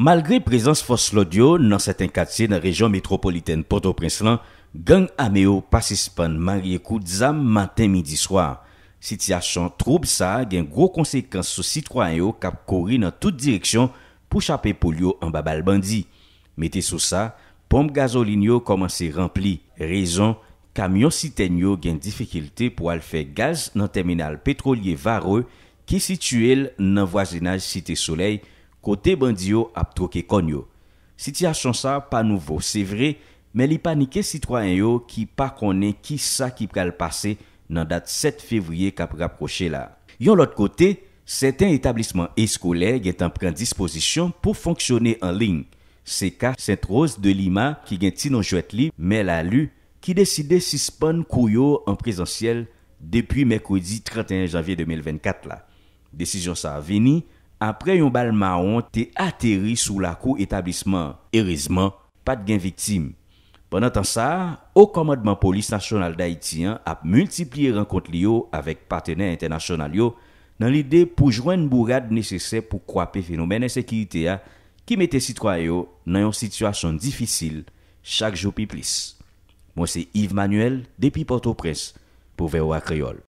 Malgre prezans fos lodyo nan seten katsye nan rejon metropoliten Port-au-Prince lan, gen ame yo pasispan man rie kou dzam matin midi swar. Si ti achan troub sa, gen gro konsekans sou sitwanyo kap kori nan tout direksyon pou chaper pou yo an babal bandi. Mete sou sa, pombe gazolinyo koman se rempli. Rezon, kamyon siten yo gen difikilte pou alfe gaz nan terminal petrolye vare ki situel nan vwazenaj site soley kote bandi yo ap troke konyo. Siti a chonsa pa nouvo, se vre, men li panike sitwanyo ki pa konen ki sa ki pral pase nan dat 7 fevriye kap raproche la. Yon lot kote, seten etablisman eskouler gen tan pren disposisyon pou fonksyone anling. Se ka, sentros de lima ki gen ti non jwet li, men la lu ki deside si spon kouyo an prezansyel depi mekoudi 31 janvye 2024 la. Desisyon sa veni, apre yon bal maon te ateri sou lakou etablisman erizman pat gen viktim. Ponan tan sa, o komadman polis nasyonal da iti an ap multipli renkont li yo avek partene internasyonal yo nan lide pou jwen mbou rad nesesè pou kwape fenomen ensekirite ya ki mette sitwa yo nan yon situasyon difisil chak jopi plis. Mwen se Yves Manuel, Depi Porto Presse, pou Veo Akriol.